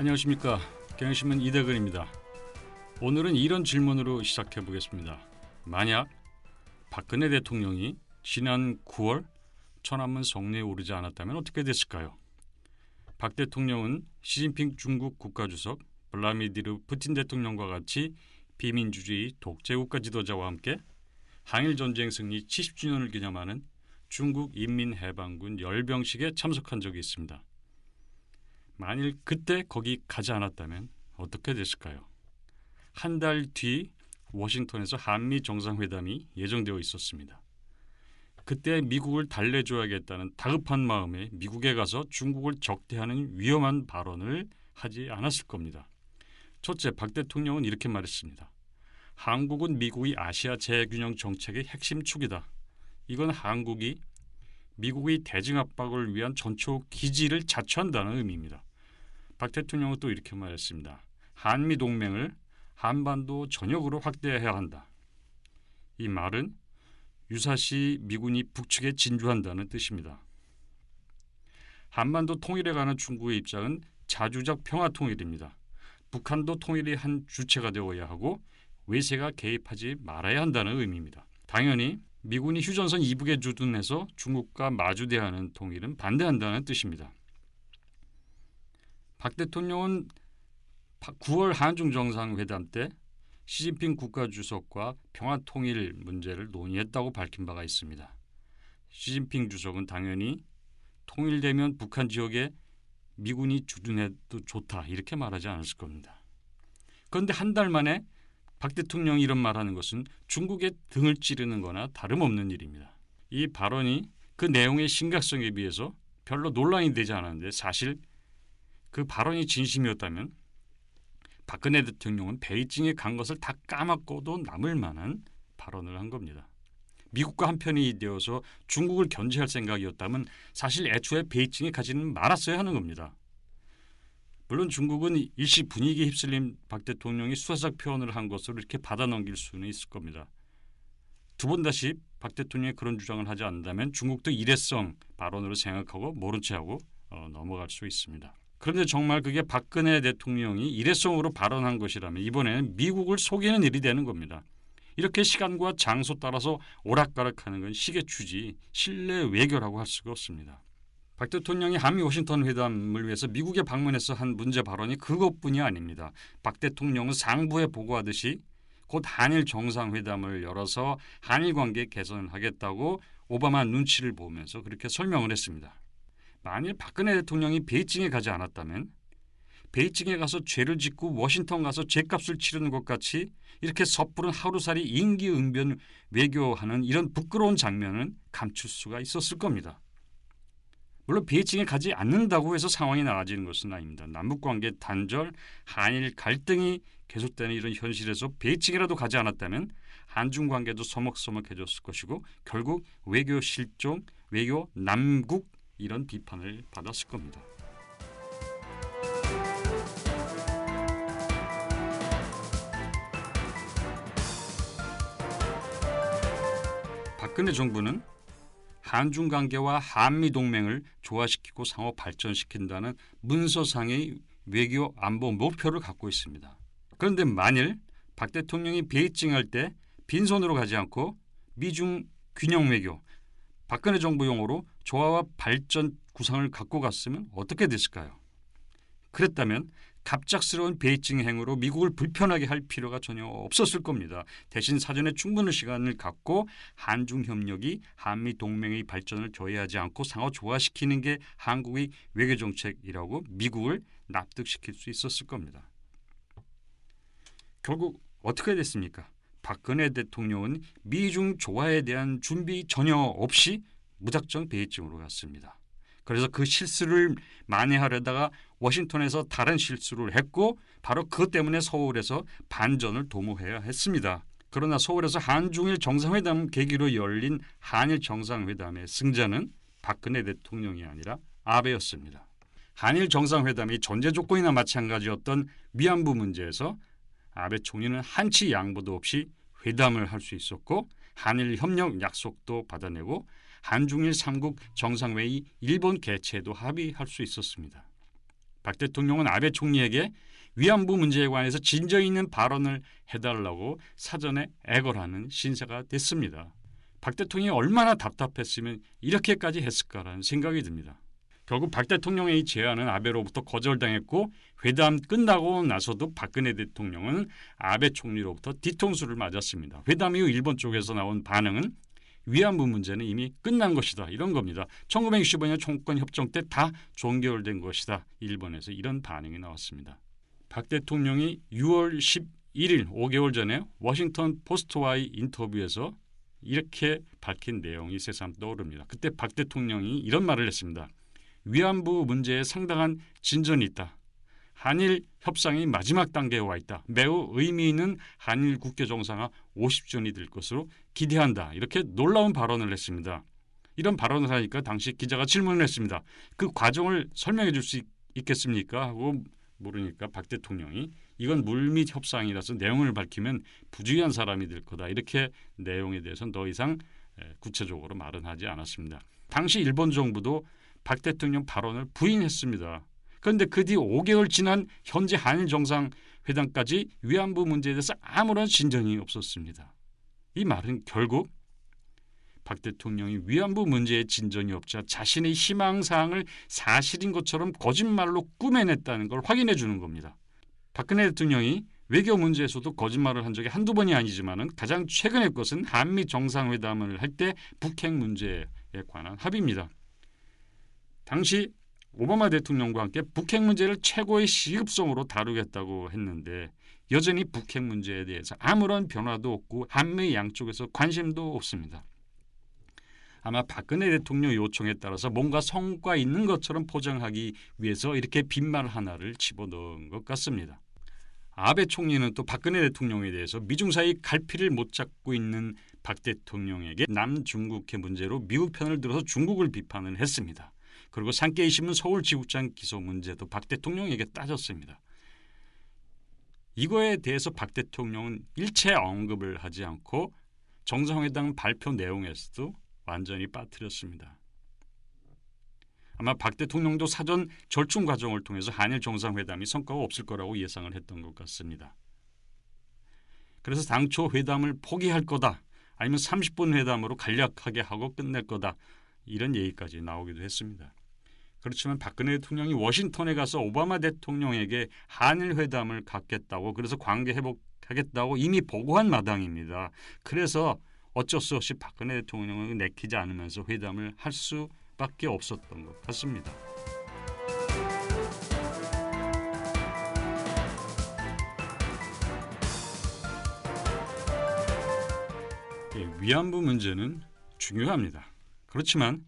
안녕하십니까. 경향신문 이대근입니다. 오늘은 이런 질문으로 시작해 보겠습니다. 만약 박근혜 대통령이 지난 9월 천안문 성내에 오르지 않았다면 어떻게 됐을까요? 박 대통령은 시진핑 중국 국가주석 블라미디르 푸틴 대통령과 같이 비민주주의 독재국가 지도자와 함께 항일 전쟁 승리 70주년을 기념하는 중국 인민해방군 열병식에 참석한 적이 있습니다. 만일 그때 거기 가지 않았다면 어떻게 됐을까요? 한 달 뒤 워싱턴에서 한미 정상회담이 예정되어 있었습니다. 그때 미국을 달래줘야겠다는 다급한 마음에 미국에 가서 중국을 적대하는 위험한 발언을 하지 않았을 겁니다. 첫째, 박 대통령은 이렇게 말했습니다. 한국은 미국이 아시아 재균형 정책의 핵심 축이다. 이건 한국이 미국의 대중 압박을 위한 전초 기지를 자처한다는 의미입니다. 박 대통령은 또 이렇게 말했습니다. 한미 동맹을 한반도 전역으로 확대해야 한다. 이 말은 유사시 미군이 북측에 진주한다는 뜻입니다. 한반도 통일에 관한 중국의 입장은 자주적 평화 통일입니다. 북한도 통일의 한 주체가 되어야 하고 외세가 개입하지 말아야 한다는 의미입니다. 당연히 미군이 휴전선 이북에 주둔해서 중국과 마주대하는 통일은 반대한다는 뜻입니다. 박 대통령은 9월 한중 정상회담 때 시진핑 국가주석과 평화통일 문제를 논의했다고 밝힌 바가 있습니다. 시진핑 주석은 당연히 통일되면 북한 지역에 미군이 주둔해도 좋다 이렇게 말하지 않았을 겁니다. 그런데 한 달 만에 박 대통령이 이런 말하는 것은 중국의 등을 찌르는 거나 다름없는 일입니다. 이 발언이 그 내용의 심각성에 비해서 별로 논란이 되지 않았는데 사실 그 발언이 진심이었다면 박근혜 대통령은 베이징에 간 것을 다까맣고도 남을 만한 발언을 한 겁니다. 미국과 한편이 되어서 중국을 견제할 생각이었다면 사실 애초에 베이징에 가지는 말았어야 하는 겁니다. 물론 중국은 일시 분위기에 휩쓸린 박 대통령이 수사적 표현을 한 것으로 이렇게 받아넘길 수는 있을 겁니다. 두 번 다시 박 대통령이 그런 주장을 하지 않는다면 중국도 일회성 발언으로 생각하고 모른 체하고 어, 넘어갈 수 있습니다. 그런데 정말 그게 박근혜 대통령이 일회성으로 발언한 것이라면 이번에는 미국을 속이는 일이 되는 겁니다. 이렇게 시간과 장소 따라서 오락가락하는 건 시계 추지 실내 외교라고 할 수가 없습니다. 박 대통령이 한미 워싱턴 회담을 위해서 미국에 방문해서 한 문제 발언이 그것뿐이 아닙니다. 박 대통령은 상부에 보고하듯이 곧 한일 정상회담을 열어서 한일 관계 개선하겠다고 을 오바마 눈치를 보면서 그렇게 설명을 했습니다. 만일 박근혜 대통령이 베이징에 가지 않았다면 베이징에 가서 죄를 짓고 워싱턴 가서 죄값을 치르는 것 같이 이렇게 섣부른 하루살이 인기응변 외교하는 이런 부끄러운 장면은 감출 수가 있었을 겁니다. 물론 베이징에 가지 않는다고 해서 상황이 나아지는 것은 아닙니다. 남북관계 단절, 한일 갈등이 계속되는 이런 현실에서 베이징이라도 가지 않았다면 한중 관계도 서먹서먹해졌을 것이고 결국 외교 실종, 외교 남국 이런 비판을 받았을 겁니다. 박근혜 정부는 한중 관계와 한미 동맹을 조화시키고 상호 발전시킨다는 문서상의 외교 안보 목표를 갖고 있습니다. 그런데 만일 박 대통령이 베이징할 때 빈손으로 가지 않고 미중 균형 외교, 박근혜 정부 용어로 조화와 발전 구상을 갖고 갔으면 어떻게 됐을까요? 그랬다면 갑작스러운 베이징 행으로 미국을 불편하게 할 필요가 전혀 없었을 겁니다. 대신 사전에 충분한 시간을 갖고 한중 협력이 한미 동맹의 발전을 저해하지 않고 상호 조화시키는 게 한국의 외교 정책이라고 미국을 납득시킬 수 있었을 겁니다. 결국 어떻게 됐습니까? 박근혜 대통령은 미중 조화에 대한 준비 전혀 없이 무작정 베이징으로 갔습니다. 그래서 그 실수를 만회하려다가 워싱턴에서 다른 실수를 했고 바로 그 때문에 서울에서 반전을 도모해야 했습니다. 그러나 서울에서 한중일 정상회담 계기로 열린 한일 정상회담의 승자는 박근혜 대통령이 아니라 아베였습니다. 한일 정상회담이 존재 조건이나 마찬가지였던 위안부 문제에서 아베 총리는 한치 양보도 없이 회담을 할 수 있었고 한일 협력 약속도 받아내고 한중일 3국 정상회의 일본 개최도 합의할 수 있었습니다. 박 대통령은 아베 총리에게 위안부 문제에 관해서 진저 있는 발언을 해달라고 사전에 애걸하는 신세가 됐습니다. 박 대통령이 얼마나 답답했으면 이렇게까지 했을까라는 생각이 듭니다. 결국 박 대통령의 제안은 아베로부터 거절당했고 회담 끝나고 나서도 박근혜 대통령은 아베 총리로부터 뒤통수를 맞았습니다. 회담 이후 일본 쪽에서 나온 반응은 위안부 문제는 이미 끝난 것이다. 이런 겁니다. 1965년 총권 협정 때 다 종결된 것이다. 일본에서 이런 반응이 나왔습니다. 박 대통령이 6월 11일 5개월 전에 워싱턴 포스트와의 인터뷰에서 이렇게 밝힌 내용이 새삼 떠오릅니다. 그때 박 대통령이 이런 말을 했습니다. 위안부 문제에 상당한 진전이 있다. 한일 협상이 마지막 단계에 와 있다. 매우 의미 있는 한일 국교 정상화 50주년이 될 것으로 기대한다. 이렇게 놀라운 발언을 했습니다. 이런 발언을 하니까 당시 기자가 질문을 했습니다. 그 과정을 설명해 줄 수 있겠습니까? 하고 모르니까 박 대통령이 이건 물밑 협상이라서 내용을 밝히면 부주의한 사람이 될 거다. 이렇게 내용에 대해서는 더 이상 구체적으로 말은 하지 않았습니다. 당시 일본 정부도 박 대통령 발언을 부인했습니다. 그런데 그 뒤 5개월 지난 현재 한일 정상회담까지 위안부 문제에 대해서 아무런 진전이 없었습니다. 이 말은 결국 박 대통령이 위안부 문제에 진전이 없자 자신의 희망사항을 사실인 것처럼 거짓말로 꾸며냈다는 걸 확인해 주는 겁니다. 박근혜 대통령이 외교 문제에서도 거짓말을 한 적이 한두 번이 아니지만 가장 최근의 것은 한미 정상회담을 할 때 북핵 문제에 관한 합의입니다. 당시 오바마 대통령과 함께 북핵 문제를 최고의 시급성으로 다루겠다고 했는데 여전히 북핵 문제에 대해서 아무런 변화도 없고 한미 양쪽에서 관심도 없습니다. 아마 박근혜 대통령 요청에 따라서 뭔가 성과 있는 것처럼 포장하기 위해서 이렇게 빈말 하나를 집어넣은 것 같습니다. 아베 총리는 또 박근혜 대통령에 대해서 미중 사이 갈피를 못 잡고 있는 박 대통령에게 남중국해 문제로 미국 편을 들어서 중국을 비판을 했습니다. 그리고 산케이 신문 서울 지국장 기소 문제도 박 대통령에게 따졌습니다. 이거에 대해서 박 대통령은 일체 언급을 하지 않고 정상회담 발표 내용에서도 완전히 빠뜨렸습니다. 아마 박 대통령도 사전 절충 과정을 통해서 한일 정상회담이 성과가 없을 거라고 예상을 했던 것 같습니다. 그래서 당초 회담을 포기할 거다 아니면 30분 회담으로 간략하게 하고 끝낼 거다 이런 얘기까지 나오기도 했습니다. 그렇지만 박근혜 대통령이 워싱턴에 가서 오바마 대통령에게 한일 회담을 갖겠다고 그래서 관계 회복하겠다고 이미 보고한 마당입니다. 그래서 어쩔 수 없이 박근혜 대통령을 내키지 않으면서 회담을 할 수밖에 없었던 것 같습니다. 예, 위안부 문제는 중요합니다. 그렇지만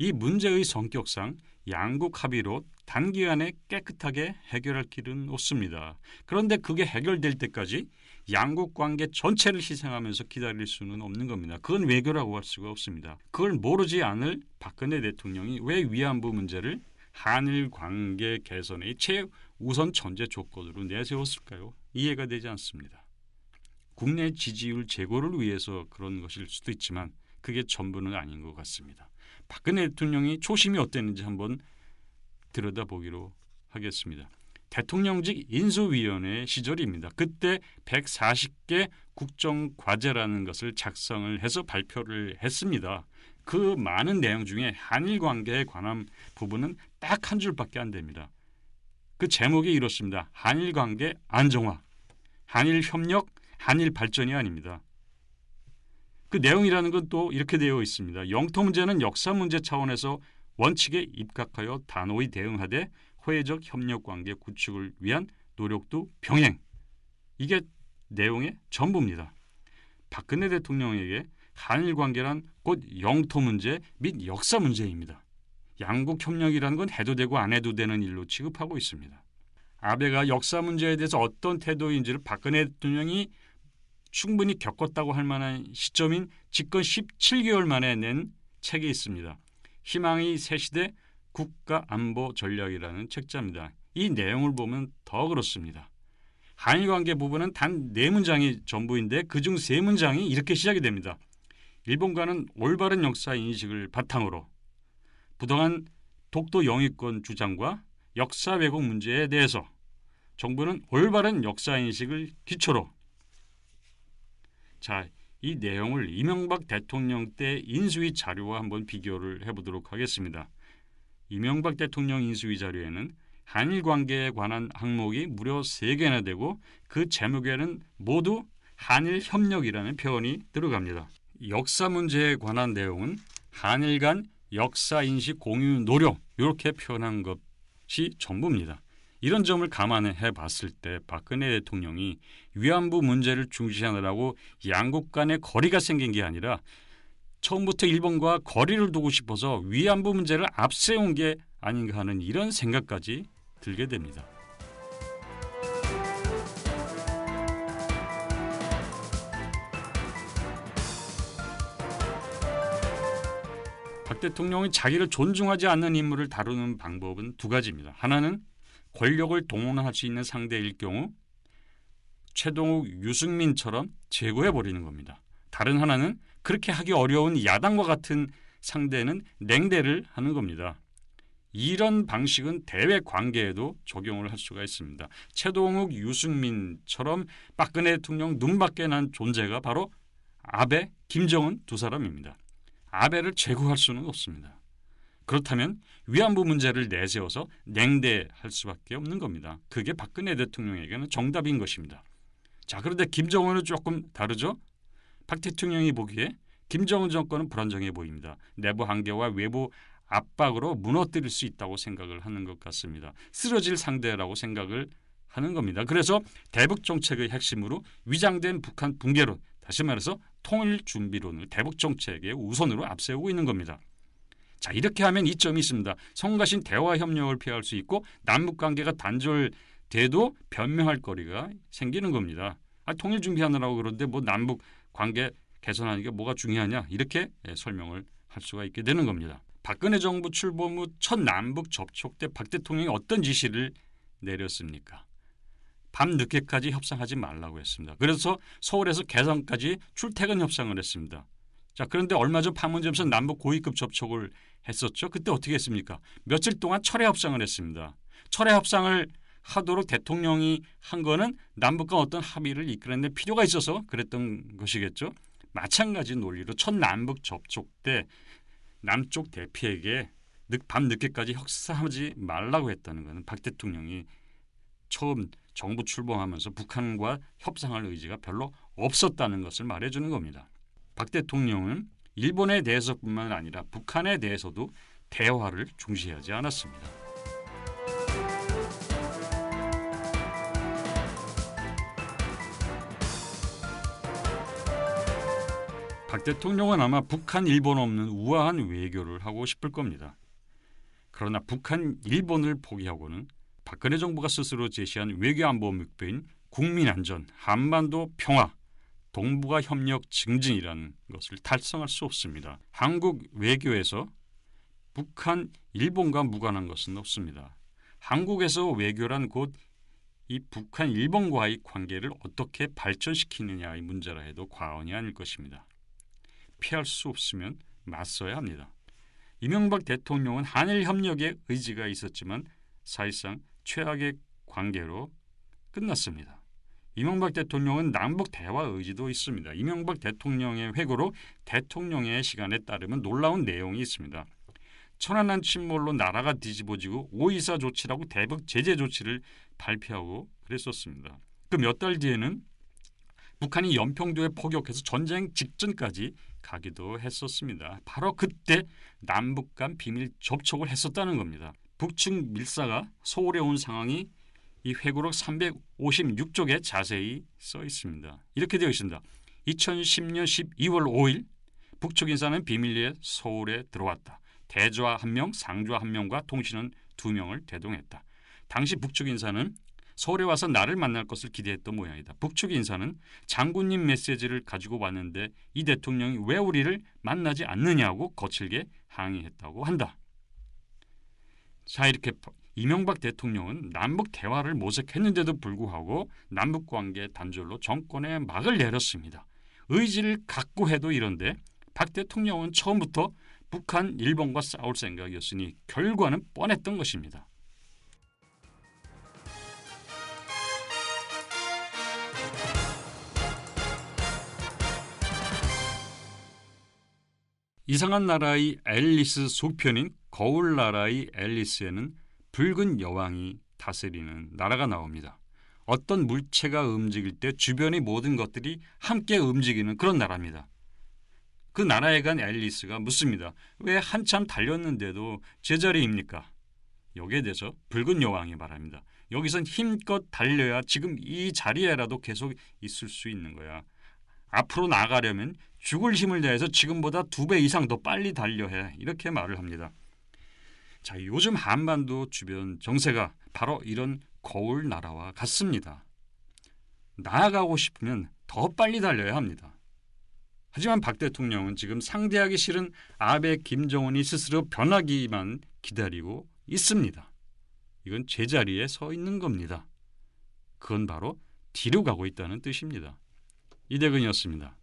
이 문제의 성격상 양국 합의로 단기 안에 깨끗하게 해결할 길은 없습니다. 그런데 그게 해결될 때까지 양국 관계 전체를 희생하면서 기다릴 수는 없는 겁니다. 그건 외교라고 할 수가 없습니다. 그걸 모르지 않을 박근혜 대통령이 왜 위안부 문제를 한일 관계 개선의 최우선 전제 조건으로 내세웠을까요? 이해가 되지 않습니다. 국내 지지율 제고를 위해서 그런 것일 수도 있지만 그게 전부는 아닌 것 같습니다. 박근혜 대통령이 초심이 어땠는지 한번 들여다보기로 하겠습니다. 대통령직 인수위원회 시절입니다. 그때 140개 국정과제라는 것을 작성을 해서 발표를 했습니다. 그 많은 내용 중에 한일 관계에 관한 부분은 딱 한 줄밖에 안 됩니다. 그 제목이 이렇습니다. 한일 관계 안정화, 한일 협력, 한일 발전이 아닙니다. 그 내용이라는 건 또 이렇게 되어 있습니다. 영토 문제는 역사 문제 차원에서 원칙에 입각하여 단호히 대응하되 호혜적 협력 관계 구축을 위한 노력도 병행. 이게 내용의 전부입니다. 박근혜 대통령에게 한일 관계란 곧 영토 문제 및 역사 문제입니다. 양국 협력이라는 건 해도 되고 안 해도 되는 일로 취급하고 있습니다. 아베가 역사 문제에 대해서 어떤 태도인지를 박근혜 대통령이 충분히 겪었다고 할 만한 시점인 집권 17개월 만에 낸 책이 있습니다. 희망의새 시대 국가 안보 전략이라는 책자입니다. 이 내용을 보면 더 그렇습니다. 한일 관계 부분은 단 네 문장이 전부인데 그중 세 문장이 이렇게 시작이 됩니다. 일본과는 올바른 역사 인식을 바탕으로 부당한 독도 영유권 주장과 역사 왜곡 문제에 대해서 정부는 올바른 역사 인식을 기초로 자, 이 내용을 이명박 대통령 때 인수위 자료와 한번 비교를 해보도록 하겠습니다. 이명박 대통령 인수위 자료에는 한일 관계에 관한 항목이 무려 3개나 되고 그 제목에는 모두 한일 협력이라는 표현이 들어갑니다. 역사 문제에 관한 내용은 한일 간 역사 인식 공유 노력 이렇게 표현한 것이 전부입니다. 이런 점을 감안해 봤을 때 박근혜 대통령이 위안부 문제를 중시하느라고 양국 간의 거리가 생긴 게 아니라 처음부터 일본과 거리를 두고 싶어서 위안부 문제를 앞세운 게 아닌가 하는 이런 생각까지 들게 됩니다. 박 대통령이 자기를 존중하지 않는 인물을 다루는 방법은 두 가지입니다. 하나는 권력을 동원할 수 있는 상대일 경우 최동욱, 유승민처럼 제거해 버리는 겁니다. 다른 하나는 그렇게 하기 어려운 야당과 같은 상대는 냉대를 하는 겁니다. 이런 방식은 대외 관계에도 적용을 할 수가 있습니다. 최동욱, 유승민처럼 박근혜 대통령 눈밖에 난 존재가 바로 아베, 김정은 두 사람입니다. 아베를 제거할 수는 없습니다. 그렇다면 위안부 문제를 내세워서 냉대할 수밖에 없는 겁니다. 그게 박근혜 대통령에게는 정답인 것입니다. 자, 그런데 김정은은 조금 다르죠? 박 대통령이 보기에 김정은 정권은 불안정해 보입니다. 내부 한계와 외부 압박으로 무너뜨릴 수 있다고 생각을 하는 것 같습니다. 쓰러질 상대라고 생각을 하는 겁니다. 그래서 대북 정책의 핵심으로 위장된 북한 붕괴론, 다시 말해서 통일 준비론을 대북 정책의 우선으로 앞세우고 있는 겁니다. 자, 이렇게 하면 이점이 있습니다. 성가신 대화 협력을 피할 수 있고 남북 관계가 단절돼도 변명할 거리가 생기는 겁니다. 아, 통일 준비하느라고 그런데 뭐 남북 관계 개선하는 게 뭐가 중요하냐 이렇게 예, 설명을 할 수가 있게 되는 겁니다. 박근혜 정부 출범 후 첫 남북 접촉 때 박 대통령이 어떤 지시를 내렸습니까? 밤 늦게까지 협상하지 말라고 했습니다. 그래서 서울에서 개성까지 출퇴근 협상을 했습니다. 자, 그런데 얼마 전 판문점에서 남북 고위급 접촉을 했었죠. 그때 어떻게 했습니까? 며칠 동안 철회 협상을 했습니다. 철회 협상을 하도록 대통령이 한 거는 남북과 어떤 합의를 이끌어낼 필요가 있어서 그랬던 것이겠죠. 마찬가지 논리로 첫 남북 접촉 때 남쪽 대피에게 밤 늦게까지 협상하지 말라고 했다는 것은 박 대통령이 처음 정부 출범하면서 북한과 협상할 의지가 별로 없었다는 것을 말해주는 겁니다. 박 대통령은 일본에 대해서뿐만 아니라 북한에 대해서도 대화를 중시하지 않았습니다. 박 대통령은 아마 북한 일본 없는 우아한 외교를 하고 싶을 겁니다. 그러나 북한 일본을 포기하고는 박근혜 정부가 스스로 제시한 외교 안보 목표인 국민 안전, 한반도 평화 동북아 협력 증진이라는 것을 달성할 수 없습니다. 한국 외교에서 북한, 일본과 무관한 것은 없습니다. 한국에서 외교란 곧이 북한, 일본과의 관계를 어떻게 발전시키느냐의 문제라 해도 과언이 아닐 것입니다. 피할 수 없으면 맞서야 합니다. 이명박 대통령은 한일 협력에 의지가 있었지만 사실상 최악의 관계로 끝났습니다. 이명박 대통령은 남북 대화 의지도 있습니다. 이명박 대통령의 회고로 대통령의 시간에 따르면 놀라운 내용이 있습니다. 천안함 침몰로 나라가 뒤집어지고 오이사 조치라고 대북 제재 조치를 발표하고 그랬었습니다. 그 몇 달 뒤에는 북한이 연평도에 포격해서 전쟁 직전까지 가기도 했었습니다. 바로 그때 남북 간 비밀 접촉을 했었다는 겁니다. 북측 밀사가 서울에 온 상황이 이 회고록 356쪽에 자세히 써 있습니다. 이렇게 되어 있습니다. 2010년 12월 5일 북측 인사는 비밀리에 서울에 들어왔다. 대좌 한 명, 상좌 한 명과 통신은 두 명을 대동했다. 당시 북측 인사는 서울에 와서 나를 만날 것을 기대했던 모양이다. 북측 인사는 장군님 메시지를 가지고 왔는데 이 대통령이 왜 우리를 만나지 않느냐고 거칠게 항의했다고 한다. 자 이렇게 이명박 대통령은 남북 대화를 모색했는데도 불구하고 남북 관계 단절로 정권에 막을 내렸습니다. 의지를 갖고 해도 이런데 박 대통령은 처음부터 북한, 일본과 싸울 생각이었으니 결과는 뻔했던 것입니다. 이상한 나라의 앨리스 속편인 거울 나라의 앨리스에는 붉은 여왕이 다스리는 나라가 나옵니다. 어떤 물체가 움직일 때 주변의 모든 것들이 함께 움직이는 그런 나라입니다. 그 나라에 간 앨리스가 묻습니다. 왜 한참 달렸는데도 제자리입니까? 여기에 대해서 붉은 여왕이 말합니다. 여기선 힘껏 달려야 지금 이 자리에라도 계속 있을 수 있는 거야. 앞으로 나가려면 죽을 힘을 다해서 지금보다 두 배 이상 더 빨리 달려야 해. 이렇게 말을 합니다. 자, 요즘 한반도 주변 정세가 바로 이런 거울 나라와 같습니다. 나아가고 싶으면 더 빨리 달려야 합니다. 하지만 박 대통령은 지금 상대하기 싫은 아베 김정은이 스스로 변하기만 기다리고 있습니다. 이건 제자리에 서 있는 겁니다. 그건 바로 뒤로 가고 있다는 뜻입니다. 이대근이었습니다.